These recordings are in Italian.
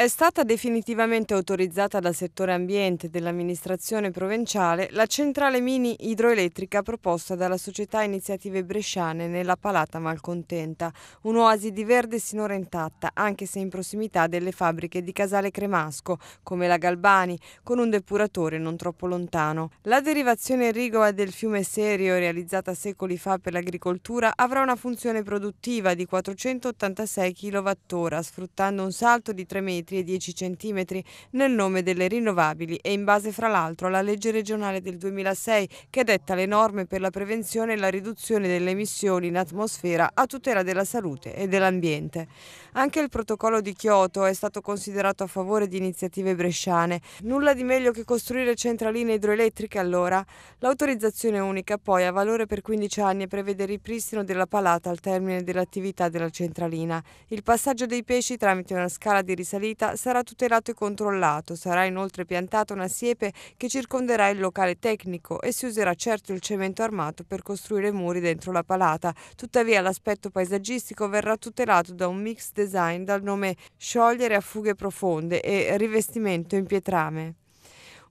È stata definitivamente autorizzata dal settore ambiente dell'amministrazione provinciale la centrale mini idroelettrica proposta dalla società Iniziative Bresciane nella Palata Malcontenta, un'oasi di verde sinora intatta, anche se in prossimità delle fabbriche di Casale Cremasco, come la Galbani, con un depuratore non troppo lontano. La derivazione rigoa del fiume Serio, realizzata secoli fa per l'agricoltura, avrà una funzione produttiva di 486 kWh, sfruttando un salto di 3 metri e 10 cm nel nome delle rinnovabili e in base fra l'altro alla legge regionale del 2006 che detta le norme per la prevenzione e la riduzione delle emissioni in atmosfera a tutela della salute e dell'ambiente. Anche il protocollo di Kyoto è stato considerato a favore di iniziative bresciane. Nulla di meglio che costruire centraline idroelettriche allora. L'autorizzazione unica poi ha valore per 15 anni e prevede il ripristino della palata al termine dell'attività della centralina. Il passaggio dei pesci tramite una scala di risalita vita sarà tutelato e controllato. Sarà inoltre piantata una siepe che circonderà il locale tecnico e si userà certo il cemento armato per costruire muri dentro la palata. Tuttavia l'aspetto paesaggistico verrà tutelato da un mix design dal nome Sciogliere a fughe profonde e rivestimento in pietrame.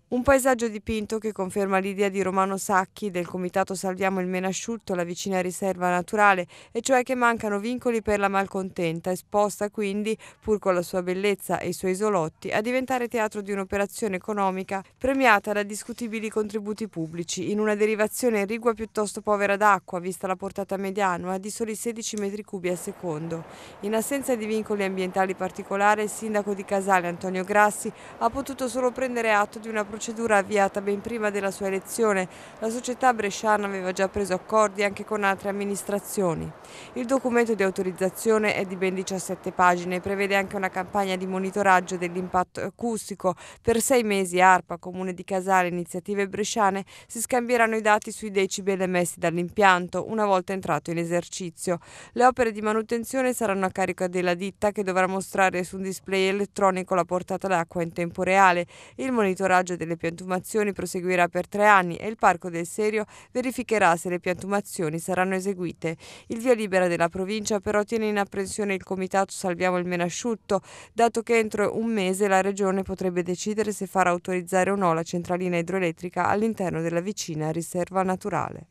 Un paesaggio dipinto che conferma l'idea di Romano Sacchi del Comitato Salviamo il Menasciutto, la vicina riserva naturale, e cioè che mancano vincoli per la malcontenta, esposta quindi, pur con la sua bellezza e i suoi isolotti, a diventare teatro di un'operazione economica premiata da discutibili contributi pubblici, in una derivazione rigua piuttosto povera d'acqua, vista la portata medianua, di soli 16 metri cubi al secondo. In assenza di vincoli ambientali particolari, il sindaco di Casale, Antonio Grassi, ha potuto solo prendere atto di una procedura procedura avviata ben prima della sua elezione, la società bresciana aveva già preso accordi anche con altre amministrazioni. Il documento di autorizzazione è di ben 17 pagine e prevede anche una campagna di monitoraggio dell'impatto acustico. Per sei mesi ARPA, Comune di Casale Iniziative Bresciane si scambieranno i dati sui decibel emessi dall'impianto una volta entrato in esercizio. Le opere di manutenzione saranno a carico della ditta che dovrà mostrare su un display elettronico la portata d'acqua in tempo reale. Il monitoraggio delle delle piantumazioni proseguirà per tre anni e il Parco del Serio verificherà se le piantumazioni saranno eseguite. Il via libera della provincia però tiene in apprensione il Comitato Salviamo il Menasciutto, dato che entro un mese la Regione potrebbe decidere se far autorizzare o no la centralina idroelettrica all'interno della vicina riserva naturale.